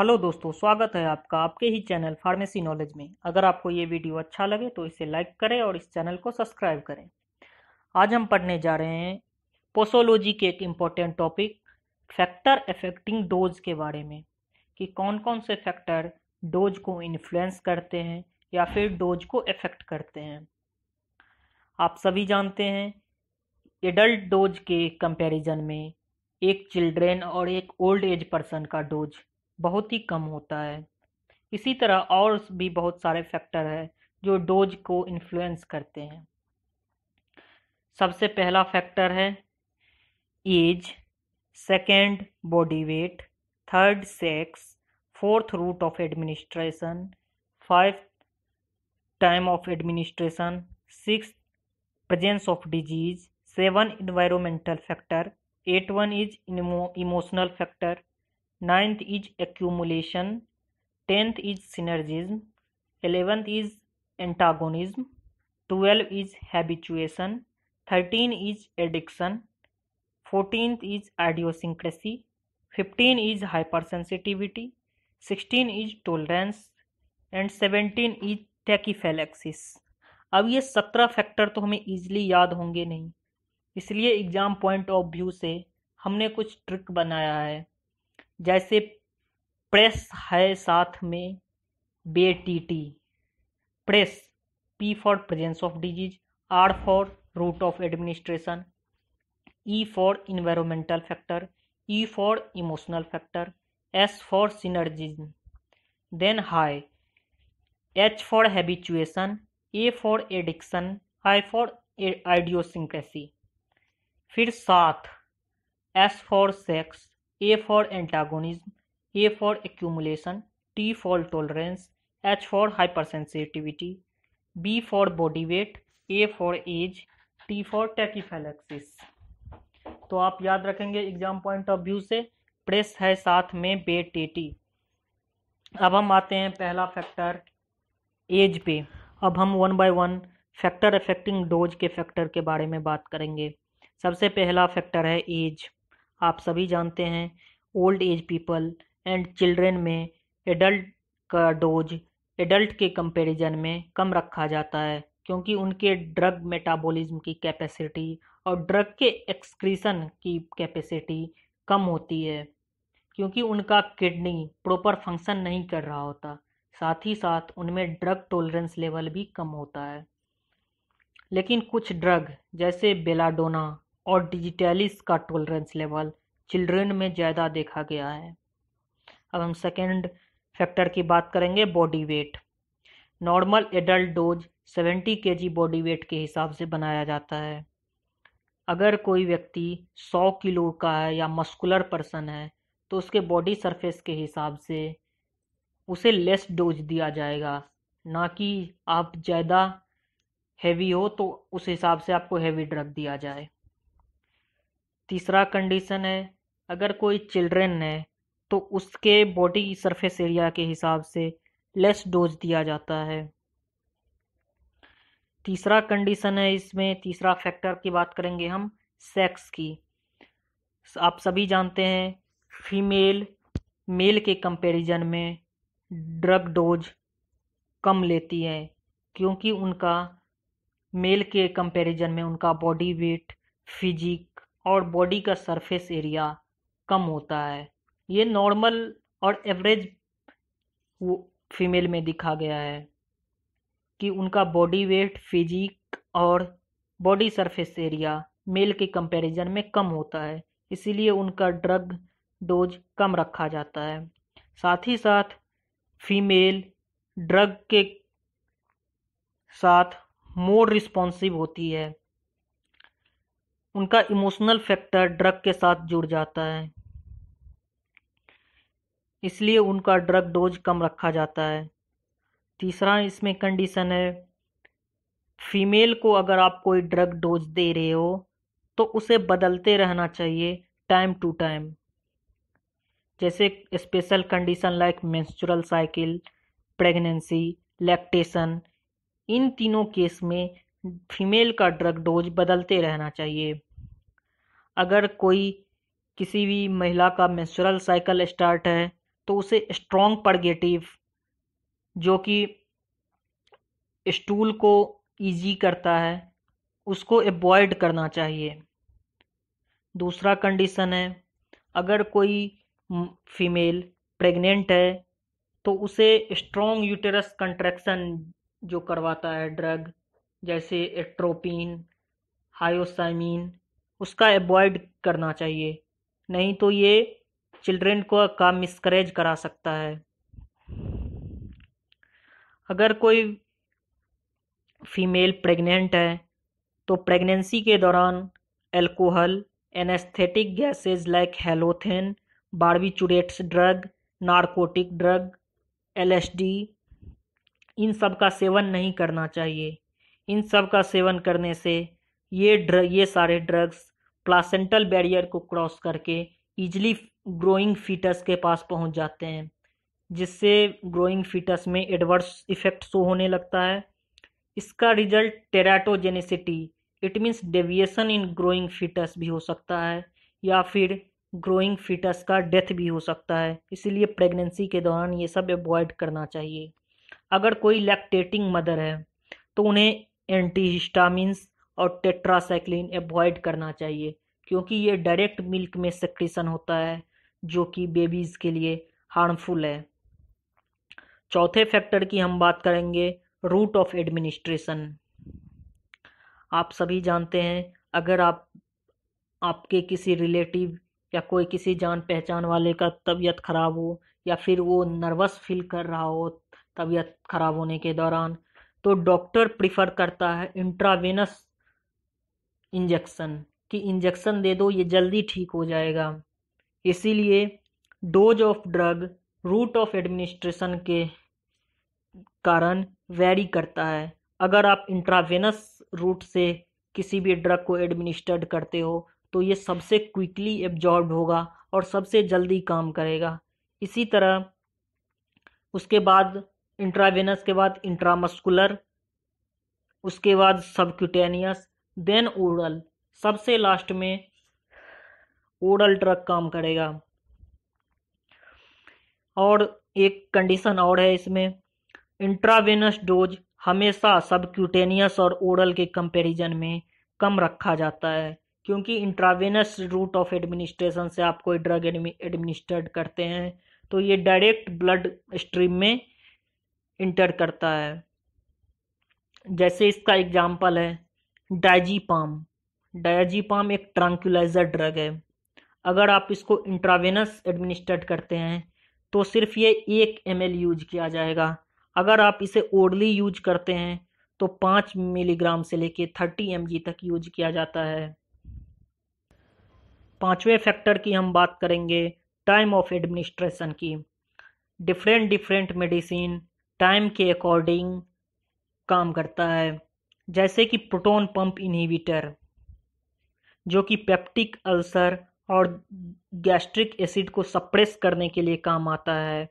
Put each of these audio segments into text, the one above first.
hello दोस्तों स्वागत है आपका आपके ही चैनल फार्मेसी नॉलेज में अगर आपको ये वीडियो अच्छा लगे तो इसे लाइक करें और इस चैनल को सब्सक्राइब करें आज हम पढ़ने जा रहे हैं पोसोलॉजी के एक important topic factor affecting dose के बारे में कि कौन कौन से फैक्टर डोज को इन्फ्लुएंस करते हैं या फिर डोज को अफेक्ट करते हैं आप सभी जानते हैं एडल्ट डोज के कंपैरिजन में एक चिल्ड्रेन और एक ओल्ड एज पर्सन का डोज बहुत ही कम होता है इसी तरह और भी बहुत सारे फैक्टर है जो डोज को इन्फ्लुएंस करते हैं सबसे पहला फैक्टर है age second body weight third sex fourth route of administration five time of administration six presence of disease seven environmental factor eight one is emotional factor ninth is accumulation tenth is synergism eleventh is antagonism twelve is habituation thirteen is addiction fourteenth is idiosyncrasy fifteen is hyper sensitivity sixteen is tolerance and seventeen is tachyphylaxis अब ये सत्रह factor तो हमें easily याद होंगे नहीं इसलिए exam point of view से हमने कुछ ट्रिक बनाया है जैसे प्रेस है साथ में बे टी टी press P for presence of disease R for route of administration E for environmental factor E for emotional factor S for synergism then हाई H for habituation A for addiction I for idiosyncrasy फिर साथ S for sex A for antagonism A for accumulation T for tolerance H for hyper sensitivity B for body weight A for age T for tachyphylaxis तो आप याद रखेंगे exam point of view से press है साथ में बे टेटी T अब हम आते हैं पहला फैक्टर एज पे अब हम one by one factor affecting dose के फैक्टर के बारे में बात करेंगे सबसे पहला फैक्टर है एज आप सभी जानते हैं old age people and children में एडल्ट का डोज एडल्ट के कंपैरिजन में कम रखा जाता है क्योंकि उनके ड्रग मेटाबॉलिज्म की कैपेसिटी और ड्रग के एक्सक्रीशन की कैपेसिटी कम होती है क्योंकि उनका किडनी प्रॉपर फंक्शन नहीं कर रहा होता साथ ही साथ उनमें ड्रग टॉलरेंस लेवल भी कम होता है लेकिन कुछ ड्रग जैसे बेलाडोना और डिजिटलिस का टॉलरेंस लेवल चिल्ड्रन में ज़्यादा देखा गया है अब हम सेकेंड फैक्टर की बात करेंगे body weight normal adult dose 70 K जी बॉडी वेट के हिसाब से बनाया जाता है अगर कोई व्यक्ति 100 किलो का है या मस्कुलर पर्सन है तो उसके बॉडी सरफेस के हिसाब से उसे लेस डोज दिया जाएगा ना कि आप ज़्यादा हैवी हो तो उस हिसाब से आपको हैवी ड्रग दिया जाए तीसरा कंडीशन है अगर कोई चिल्ड्रेन है तो उसके बॉडी सरफेस एरिया के हिसाब से लेस डोज दिया जाता है तीसरा कंडीशन है इसमें तीसरा फैक्टर की बात करेंगे हम सेक्स की आप सभी जानते हैं फीमेल मेल के कंपैरिजन में ड्रग डोज कम लेती है क्योंकि उनका मेल के कंपैरिजन में उनका बॉडी वेट फिजिक और बॉडी का सरफेस एरिया कम होता है ये नॉर्मल और एवरेज वो फीमेल में दिखा गया है कि उनका बॉडी वेट फिजिक और बॉडी सरफेस एरिया मेल के कंपैरिजन में कम होता है इसीलिए उनका ड्रग डोज कम रखा जाता है साथ ही साथ फीमेल ड्रग के साथ मोर रिस्पॉन्सिव होती है उनका इमोशनल फैक्टर ड्रग के साथ जुड़ जाता है इसलिए उनका ड्रग डोज कम रखा जाता है तीसरा इसमें कंडीशन है फीमेल को अगर आप कोई ड्रग डोज दे रहे हो तो उसे बदलते रहना चाहिए टाइम टू टाइम जैसे special condition like menstrual cycle pregnancy lactation इन तीनों केस में फीमेल का ड्रग डोज बदलते रहना चाहिए अगर कोई किसी भी महिला का मेंस्ट्रुअल साइकिल स्टार्ट है तो उसे स्ट्रॉन्ग पर्गेटिव जो कि स्टूल को इजी करता है उसको एवॉयड करना चाहिए दूसरा कंडीशन है अगर कोई फीमेल प्रेग्नेंट है तो उसे स्ट्रॉन्ग यूटेरस कंट्रैक्शन जो करवाता है ड्रग जैसे एट्रोपिन हायोसाइमिन उसका अवॉइड करना चाहिए नहीं तो ये चिल्ड्रेन को का मिसकरेज करा सकता है अगर कोई फीमेल प्रेग्नेंट है तो प्रेगनेंसी के दौरान alcohol anaesthetic gases like halothane barbiturates drug narcotic drug LSD इन सब का सेवन नहीं करना चाहिए इन सब का सेवन करने से ये ड्र ये सारे ड्रग्स प्लासेंटल बैरियर को क्रॉस करके ईजली ग्रोइंग फीटस के पास पहुंच जाते हैं जिससे ग्रोइंग फीटस में एडवर्स इफेक्ट शो होने लगता है इसका result teratogenicity it means deviation in growing foetus भी हो सकता है या फिर ग्रोइंग फीटस का डेथ भी हो सकता है इसीलिए प्रेगनेंसी के दौरान ये सब अवॉइड करना चाहिए अगर कोई लैक्टेटिंग मदर है तो उन्हें एंटीहिस्टामिन्स और टेट्रासाइक्लिन एवॉइड करना चाहिए क्योंकि ये डायरेक्ट मिल्क में सेक्रेशन होता है जो कि बेबीज़ के लिए हार्मफुल है चौथे फैक्टर की हम बात करेंगे रूट ऑफ एडमिनिस्ट्रेशन आप सभी जानते हैं अगर आप आपके किसी रिलेटिव या कोई किसी जान पहचान वाले का तबीयत ख़राब हो या फिर वो नर्वस फील कर रहा हो तबीयत ख़राब होने के दौरान तो डॉक्टर प्रिफर करता है इंट्रावेनस इंजेक्शन कि इंजेक्शन दे दो ये जल्दी ठीक हो जाएगा इसीलिए dose of drug route of administration के कारण वेरी करता है अगर आप इंट्रावेनस रूट से किसी भी ड्रग को एडमिनिस्टर्ड करते हो तो ये सबसे क्विकली एब्जॉर्ब होगा और सबसे जल्दी काम करेगा इसी तरह उसके बाद इंट्रावेनस के बाद इंट्रामस्कुलर उसके बाद सबक्यूटेनियस देन ओरल सबसे लास्ट में ओरल ड्रग काम करेगा और एक कंडीशन और है इसमें इंट्रावेनस डोज हमेशा सबक्यूटेनियस और ओरल के कंपैरिजन में कम रखा जाता है क्योंकि इंट्रावेनस रूट ऑफ एडमिनिस्ट्रेशन से आप कोई ड्रग एडमिनिस्ट्रेट करते हैं तो ये डायरेक्ट ब्लड स्ट्रीम में इंटर करता है जैसे इसका एग्जाम्पल है डाइजीपाम डाइजीपाम एक ट्रांक्यूलाइजर ड्रग है अगर आप इसको इंट्रावेनस एडमिनिस्ट्रेट करते हैं तो सिर्फ ये एक एम यूज किया जाएगा अगर आप इसे ओडली यूज करते हैं तो पाँच मिलीग्राम से लेके थर्टी एम तक यूज किया जाता है पाँचवें फैक्टर की हम बात करेंगे टाइम ऑफ एडमिनिस्ट्रेशन की डिफरेंट डिफरेंट मेडिसिन टाइम के अकॉर्डिंग काम करता है जैसे कि प्रोटोन पंप इनहिबिटर जो कि पेप्टिक अल्सर और गैस्ट्रिक एसिड को सप्रेस करने के लिए काम आता है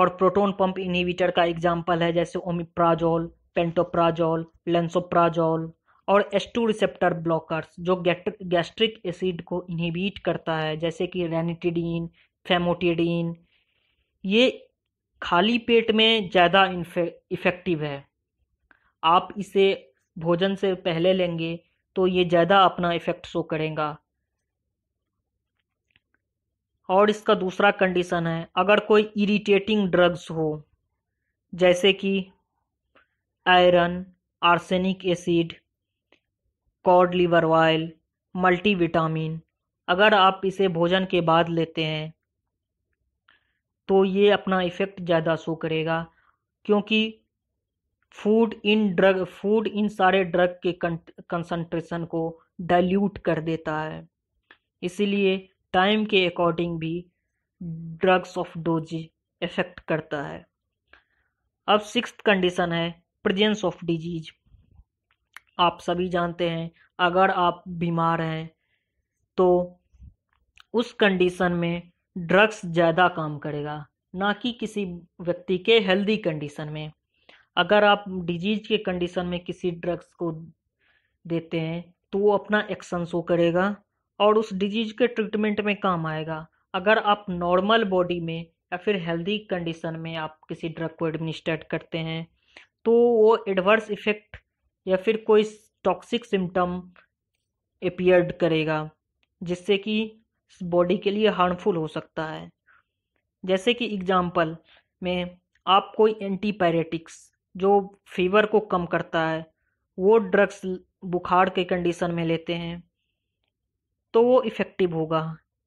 और प्रोटोन पंप इनहिबिटर का एग्जाम्पल है जैसे ओमिप्राजोल पेंटोप्राजोल लेंसोप्राजोल और एस टू रिसेप्टर ब्लॉकर्स जो गैस्ट्रिक एसिड को इनहिबिट करता है जैसे कि रेनिटिडीन फेमोटिडीन ये खाली पेट में ज़्यादा इफेक्टिव है आप इसे भोजन से पहले लेंगे तो ये ज़्यादा अपना इफ़ेक्ट शो करेगा और इसका दूसरा कंडीशन है अगर कोई इरिटेटिंग ड्रग्स हो जैसे कि iron arsenic acid cod liver oil multivitamin अगर आप इसे भोजन के बाद लेते हैं तो ये अपना इफ़ेक्ट ज़्यादा शो करेगा क्योंकि फूड इन ड्रग फूड इन सारे ड्रग के कंसंट्रेशन को डाइल्यूट कर देता है इसीलिए टाइम के अकॉर्डिंग भी ड्रग्स ऑफ डोज इफेक्ट करता है अब सिक्स कंडीशन है प्रजेंस ऑफ डिजीज आप सभी जानते हैं अगर आप बीमार हैं तो उस कंडीशन में ड्रग्स ज़्यादा काम करेगा ना कि किसी व्यक्ति के हेल्दी कंडीशन में अगर आप डिजीज के कंडीशन में किसी ड्रग्स को देते हैं तो वो अपना एक्शन शो करेगा और उस डिजीज के ट्रीटमेंट में काम आएगा अगर आप नॉर्मल बॉडी में या फिर हेल्दी कंडीशन में आप किसी ड्रग को एडमिनिस्ट्रेट करते हैं तो वो एडवर्स इफेक्ट या फिर कोई टॉक्सिक सिम्टम अपियर्ड करेगा जिससे कि बॉडी के लिए हार्मफुल हो सकता है जैसे कि एग्जाम्पल में आप कोई एंटीपायरेटिक्स जो फीवर को कम करता है वो ड्रग्स बुखार के कंडीशन में लेते हैं तो वो इफ़ेक्टिव होगा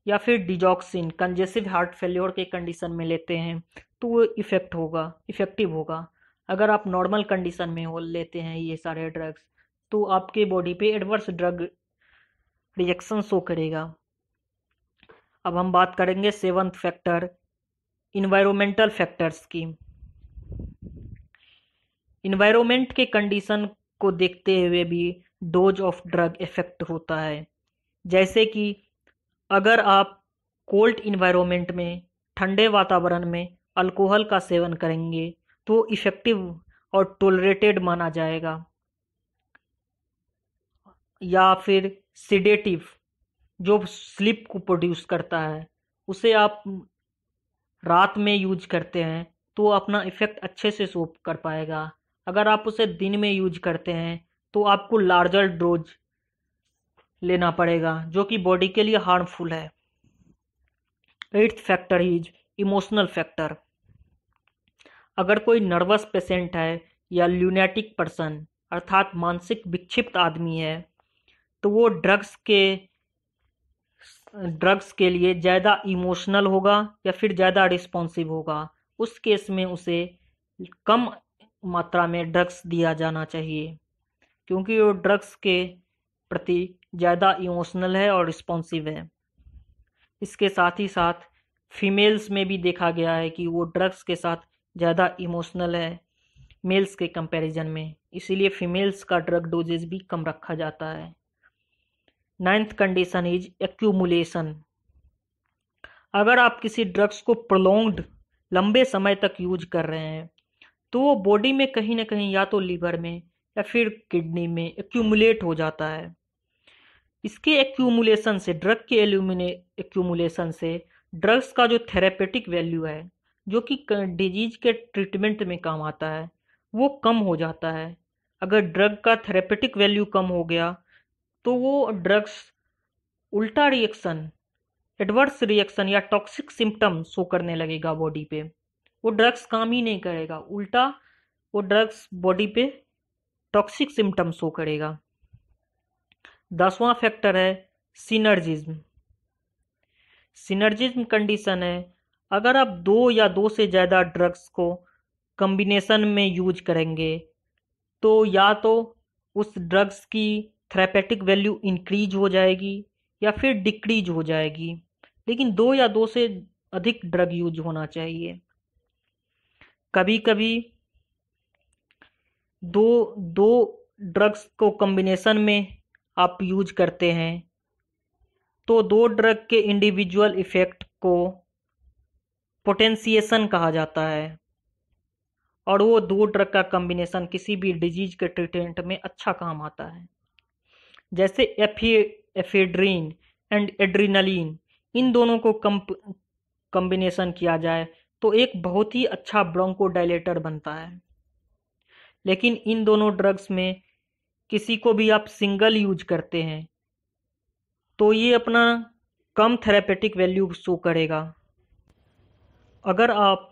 या फिर डिजॉक्सिन कंजेसिव हार्ट फेल्योर के कंडीशन में लेते हैं तो वो इफ़ेक्ट होगा इफ़ेक्टिव होगा अगर आप नॉर्मल कंडीशन में हो लेते हैं ये सारे ड्रग्स तो आपके बॉडी पे एडवर्स ड्रग रिएक्शन शो करेगा अब हम बात करेंगे सेवन्थ फैक्टर इन्वायरमेंटल फैक्टर्स की इन्वायरमेंट के कंडीशन को देखते हुए भी डोज ऑफ ड्रग इफेक्ट होता है जैसे कि अगर आप कोल्ड इन्वायरमेंट में ठंडे वातावरण में अल्कोहल का सेवन करेंगे तो इफेक्टिव और टोलरेटेड माना जाएगा या फिर सिडेटिव जो स्लिप को प्रोड्यूस करता है उसे आप रात में यूज करते हैं तो अपना इफेक्ट अच्छे से सोप कर पाएगा अगर आप उसे दिन में यूज करते हैं तो आपको लार्जर डोज लेना पड़ेगा जो कि बॉडी के लिए हार्मफुल है eighth factor is emotional factor अगर कोई नर्वस पेशेंट है या ल्यूनेटिक पर्सन अर्थात मानसिक विक्षिप्त आदमी है तो वो ड्रग्स के ड्रग्स के लिए ज़्यादा इमोशनल होगा या फिर ज़्यादा रिस्पॉन्सिव होगा उस केस में उसे कम मात्रा में ड्रग्स दिया जाना चाहिए क्योंकि वो ड्रग्स के प्रति ज़्यादा इमोशनल है और रिस्पॉन्सिव है इसके साथ ही साथ फीमेल्स में भी देखा गया है कि वो ड्रग्स के साथ ज़्यादा इमोशनल है मेल्स के कंपैरिजन में इसीलिए फीमेल्स का ड्रग डोजेज भी कम रखा जाता है नाइन्थ कंडीशन इज एक्यूमुलेशन अगर आप किसी ड्रग्स को प्रोलोंग्ड लंबे समय तक यूज कर रहे हैं तो वो बॉडी में कहीं ना कहीं या तो लीवर में या फिर किडनी में एक्यूमुलेट हो जाता है इसके एक्यूमुलेशन से ड्रग के एल्यूमिने एक्यूमुलेशन से ड्रग्स का जो थेरेपेटिक वैल्यू है जो कि डिजीज के ट्रीटमेंट में काम आता है वो कम हो जाता है अगर ड्रग का थेरेपेटिक वैल्यू कम हो गया तो वो ड्रग्स उल्टा रिएक्शन एडवर्स रिएक्शन या टॉक्सिक सिम्टम शो करने लगेगा बॉडी पे वो ड्रग्स काम ही नहीं करेगा उल्टा वो ड्रग्स बॉडी पे टॉक्सिक सिम्टम्स शो करेगा दसवां फैक्टर है सिनर्जिज्म सिनर्जिज्म कंडीशन है अगर आप दो या दो से ज़्यादा ड्रग्स को कम्बिनेशन में यूज करेंगे तो या तो उस ड्रग्स की थेरेपेटिक वैल्यू इंक्रीज हो जाएगी या फिर डिक्रीज हो जाएगी लेकिन दो या दो से अधिक ड्रग यूज होना चाहिए कभी कभी दो दो ड्रग्स को कम्बिनेशन में आप यूज करते हैं तो दो ड्रग के इंडिविजुअल इफ़ेक्ट को पोटेंसिएशन कहा जाता है और वो दो ड्रग का कम्बिनेशन किसी भी डिजीज के ट्रीटमेंट में अच्छा काम आता है जैसे एफी एफेड्रीन एंड एड्रीनलिन इन दोनों को कम्ब कम्बिनेशन किया जाए तो एक बहुत ही अच्छा ब्रोंकोडाइलेटर बनता है लेकिन इन दोनों ड्रग्स में किसी को भी आप सिंगल यूज करते हैं तो ये अपना कम थेरेपेटिक वैल्यू शो करेगा अगर आप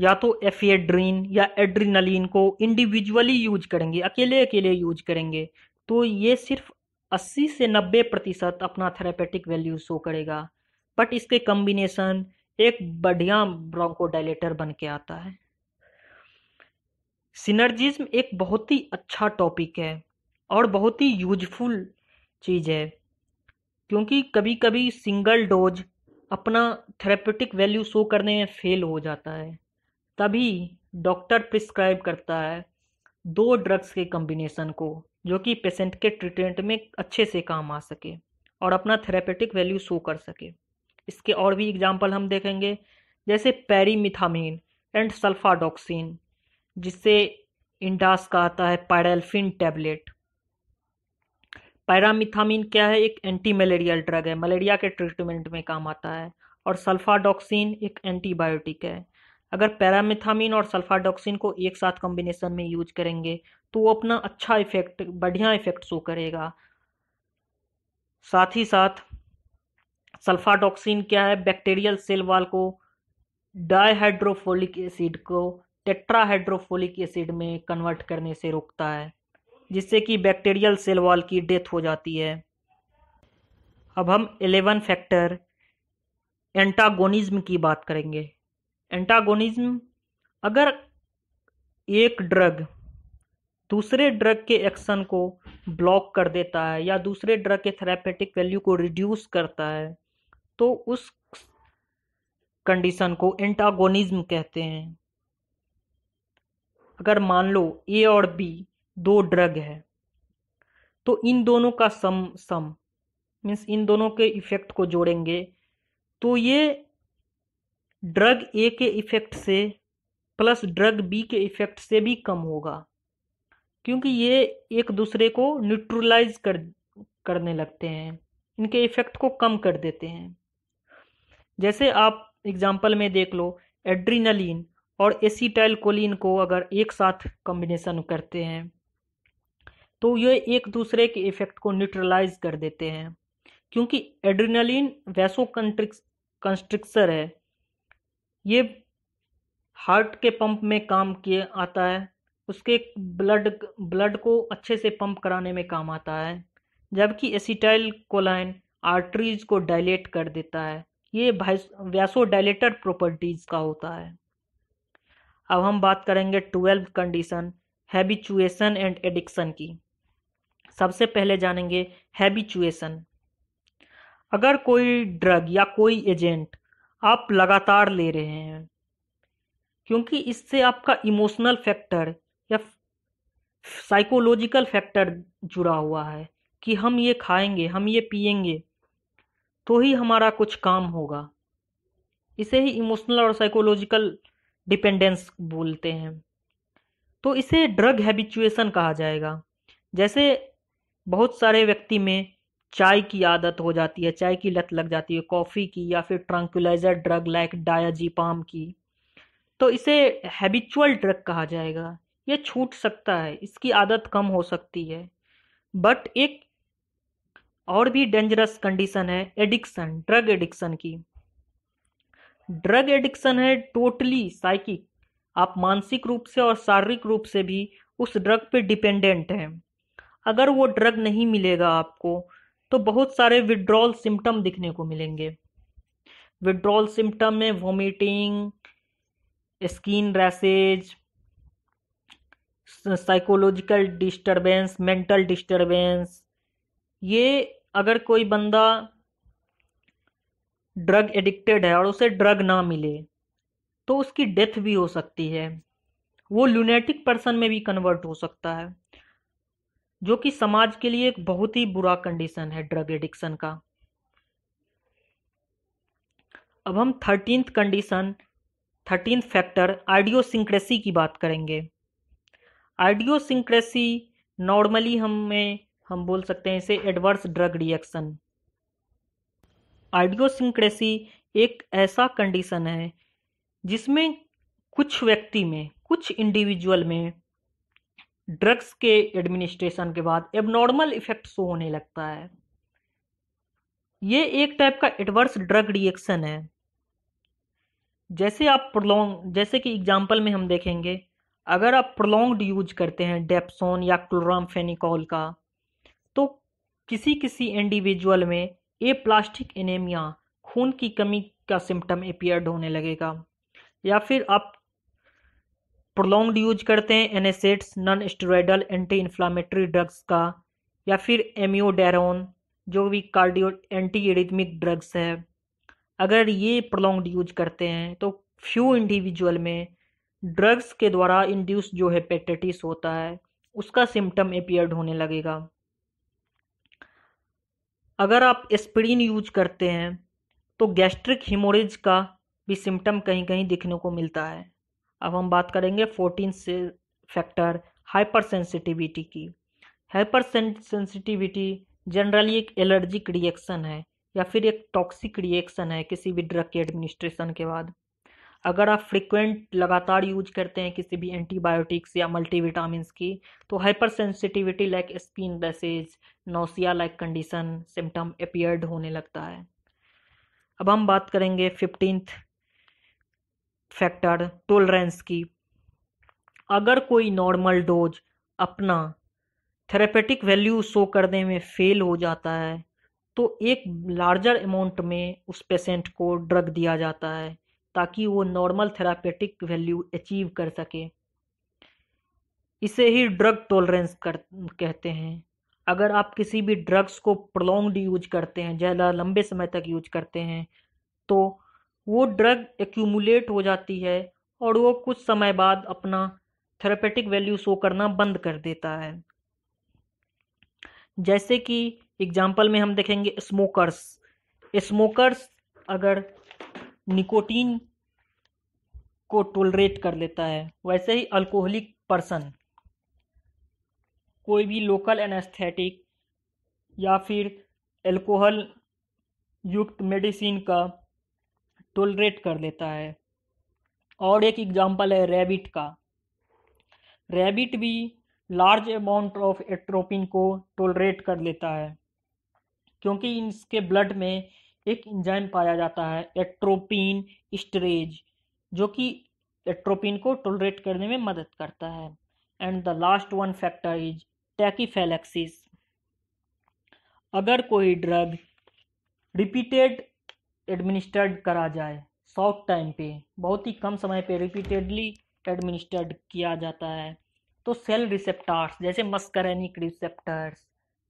या तो एफियड्रीन या एड्रीनलिन को इंडिविजुअली यूज करेंगे अकेले अकेले यूज करेंगे तो ये सिर्फ 80 से 90 प्रतिशत अपना थेरेपेटिक वैल्यू शो करेगा बट इसके कॉम्बिनेशन एक बढ़िया ब्रोंकोडाइलेटर बन के आता है सिनर्जिज्म एक बहुत ही अच्छा टॉपिक है और बहुत ही यूजफुल चीज़ है क्योंकि कभी कभी सिंगल डोज अपना थेरेपेटिक वैल्यू शो करने में फेल हो जाता है तभी डॉक्टर प्रिस्क्राइब करता है दो ड्रग्स के कम्बिनेसन को जो कि पेशेंट के ट्रीटमेंट में अच्छे से काम आ सके और अपना थेरेपेटिक वैल्यू शो कर सके इसके और भी एग्जाम्पल हम देखेंगे जैसे पेरीमिथामीन एंड सल्फाडॉक्सिन जिससे इंडास का आता है पायरल्फिन टैबलेट पैरामिथामिन क्या है एक एंटी मलेरियल ड्रग है मलेरिया के ट्रीटमेंट में काम आता है और सल्फाडॉक्सिन एक एंटीबायोटिक है अगर पैरामिथामिन और सल्फाडॉक्सिन को एक साथ कॉम्बिनेशन में यूज करेंगे तो वो अपना अच्छा इफेक्ट बढ़िया इफेक्ट शो करेगा साथ ही साथ सल्फाटॉक्सिन क्या है बैक्टीरियल सेल वाल को डायहाइड्रोफोलिक एसिड को टेट्राहाइड्रोफोलिक एसिड में कन्वर्ट करने से रोकता है जिससे कि बैक्टीरियल सेल वाल की डेथ हो जाती है अब हम एलेवन फैक्टर एंटागोनिज्म की बात करेंगे एंटागोनिज्म अगर एक ड्रग दूसरे ड्रग के एक्शन को ब्लॉक कर देता है या दूसरे ड्रग के थेरापेटिक वैल्यू को रिड्यूस करता है तो उस कंडीशन को एंटागोनिज्म कहते हैं अगर मान लो ए और बी दो ड्रग है तो इन दोनों का सम सम मीन्स इन दोनों के इफेक्ट को जोड़ेंगे तो ये ड्रग ए के इफेक्ट से प्लस ड्रग बी के इफेक्ट से भी कम होगा क्योंकि ये एक दूसरे को न्यूट्रलाइज कर करने लगते हैं इनके इफेक्ट को कम कर देते हैं जैसे आप एग्जाम्पल में देख लो एड्रीनलिन और एसीटाइल कोलिन को अगर एक साथ कॉम्बिनेशन करते हैं तो ये एक दूसरे के इफेक्ट को न्यूट्रलाइज कर देते हैं क्योंकि एड्रीनलिन वैसो कंस्ट्रिक्सर है ये हार्ट के पंप में काम किए आता है उसके ब्लड ब्लड को अच्छे से पंप कराने में काम आता है जबकि एसिटाइल कोलाइन आर्टरीज को डायलेट कर देता है ये व्यासोडाइलेटर प्रॉपर्टीज का होता है अब हम बात करेंगे twelve condition habituation and addiction की सबसे पहले जानेंगे हैबिचुएसन अगर कोई ड्रग या कोई एजेंट आप लगातार ले रहे हैं क्योंकि इससे आपका इमोशनल फैक्टर या साइकोलॉजिकल फैक्टर जुड़ा हुआ है कि हम ये खाएंगे हम ये पिएंगे तो ही हमारा कुछ काम होगा इसे ही इमोशनल और साइकोलॉजिकल डिपेंडेंस बोलते हैं तो इसे ड्रग हैबिचुएसन कहा जाएगा जैसे बहुत सारे व्यक्ति में चाय की आदत हो जाती है चाय की लत लग जाती है कॉफ़ी की या फिर ट्रांकुलाइजर ड्रग लाइक डायाजीपाम की तो इसे हैबिचुअल ड्रग कहा जाएगा यह छूट सकता है इसकी आदत कम हो सकती है बट एक और भी डेंजरस कंडीशन है एडिक्शन ड्रग एडिक्शन की ड्रग एडिक्शन है टोटली साइकिक आप मानसिक रूप से और शारीरिक रूप से भी उस ड्रग पे डिपेंडेंट हैं अगर वो ड्रग नहीं मिलेगा आपको तो बहुत सारे विड्रॉल सिम्टम दिखने को मिलेंगे विड्रॉल सिम्टम में vomiting skin rashes psychological disturbance mental disturbance ये अगर कोई बंदा ड्रग एडिक्टेड है और उसे ड्रग ना मिले तो उसकी डेथ भी हो सकती है वो लूनेटिक पर्सन में भी कन्वर्ट हो सकता है जो कि समाज के लिए एक बहुत ही बुरा कंडीशन है ड्रग एडिक्शन का अब हम thirteenth condition thirteen factor idiosyncrasy की बात करेंगे आइडियोसिंक्रेसी नॉर्मली हमें हम बोल सकते हैं इसे एडवर्स ड्रग रिएक्शन आइडियोसिंक्रेसी एक ऐसा कंडीशन है जिसमें कुछ व्यक्ति में कुछ इंडिविजुअल में ड्रग्स के एडमिनिस्ट्रेशन के बाद एबनॉर्मल इफेक्ट शो होने लगता है ये एक टाइप का एडवर्स ड्रग रिएक्शन है जैसे आप प्रोलोंग जैसे कि एग्जाम्पल में हम देखेंगे अगर आप प्रोलोंग्ड यूज करते हैं डेप्सोन या फेनिकॉल का किसी किसी इंडिविजुअल में ए प्लास्टिक एनेमिया खून की कमी का सिम्टम एपियर्ड होने लगेगा या फिर आप प्रोलोंग्ड यूज करते हैं NSAIDs non steroidal anti inflammatory drugs का या फिर एम्योडेरोन जो भी कार्डियो एंटी एरिथमिक ड्रग्स है अगर ये प्रोलोंग्ड यूज करते हैं तो फ्यू इंडिविजुअल में ड्रग्स के द्वारा इंड्यूस जो हेपेटाइटिस होता है उसका सिम्टम अपियर्ड होने लगेगा अगर आप एस्पिरिन यूज करते हैं तो गैस्ट्रिक हिमोरेज का भी सिम्टम कहीं कहीं दिखने को मिलता है अब हम बात करेंगे फोर्टीन से फैक्टर हाइपर सेंसिटिविटी की हाइपर सेंसिटिविटी जनरली एक एलर्जिक रिएक्शन है या फिर एक टॉक्सिक रिएक्शन है किसी भी ड्रग के एडमिनिस्ट्रेशन के बाद अगर आप फ्रिक्वेंट लगातार यूज करते हैं किसी भी एंटीबायोटिक्स या मल्टीविटामिन की तो hypersensitivity like skin rashes nausea like condition symptom appeared होने लगता है अब हम बात करेंगे फिफ्टींथ फैक्टर टोलरेंस की अगर कोई नॉर्मल डोज अपना थेरेपेटिक वैल्यू शो करने में फेल हो जाता है तो एक लार्जर अमाउंट में उस पेशेंट को ड्रग दिया जाता है ताकि वो नॉर्मल थेरापेटिक वैल्यू अचीव कर सके इसे ही ड्रग टॉलरेंस कर कहते हैं अगर आप किसी भी ड्रग्स को प्रोलॉन्गड यूज करते हैं ज़्यादा लंबे समय तक यूज करते हैं तो वो ड्रग एक्यूमुलेट हो जाती है और वो कुछ समय बाद अपना थेरापेटिक वैल्यू शो करना बंद कर देता है जैसे कि एग्जाम्पल में हम देखेंगे स्मोकर्स स्मोकर्स अगर निकोटीन को टोलरेट कर लेता है वैसे ही अल्कोहलिक पर्सन कोई भी लोकल एनेस्थेटिक या फिर एल्कोहल युक्त मेडिसिन का टोलरेट कर लेता है और एक एग्जांपल है रैबिट का रैबिट भी लार्ज अमाउंट ऑफ एट्रोपिन को टोलरेट कर लेता है क्योंकि इसके ब्लड में एक इंजाइम पाया जाता है एट्रोपिन स्टरेज जो कि एट्रोपिन को टोलरेट करने में मदद करता है and the last one factor is tachyphylaxis अगर कोई ड्रग रिपीटेड एडमिनिस्टर्ड करा जाए शॉर्ट टाइम पे बहुत ही कम समय पे रिपीटेडली एडमिनिस्टर्ड किया जाता है तो सेल रिसेप्टार्स जैसे muscarinic receptors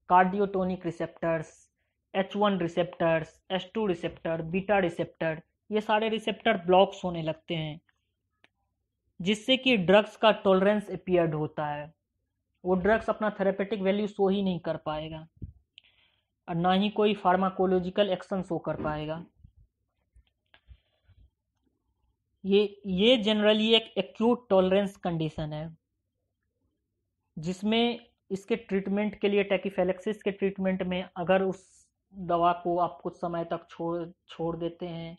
cardiotonic receptors H one receptors H two receptor beta receptor ये सारे रिसेप्टर ब्लॉक्स होने लगते हैं जिससे कि ड्रग्स का टॉलरेंस अपियर्ड होता है वो ड्रग्स अपना थेरेपेटिक वैल्यू शो ही नहीं कर पाएगा और ना ही कोई फार्माकोलॉजिकल एक्शन शो कर पाएगा ये ये जनरली एक एक्यूट टॉलरेंस कंडीशन है जिसमें इसके ट्रीटमेंट के लिए टेकिफेलेक्सिस के ट्रीटमेंट में अगर उस दवा को आप कुछ समय तक छोड़ छोड़ देते हैं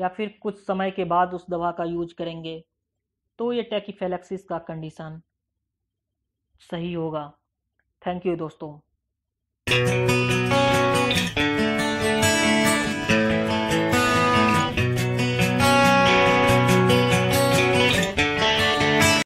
या फिर कुछ समय के बाद उस दवा का यूज करेंगे तो ये टैकीफेलेक्सिस का कंडीशन सही होगा थैंक यू दोस्तों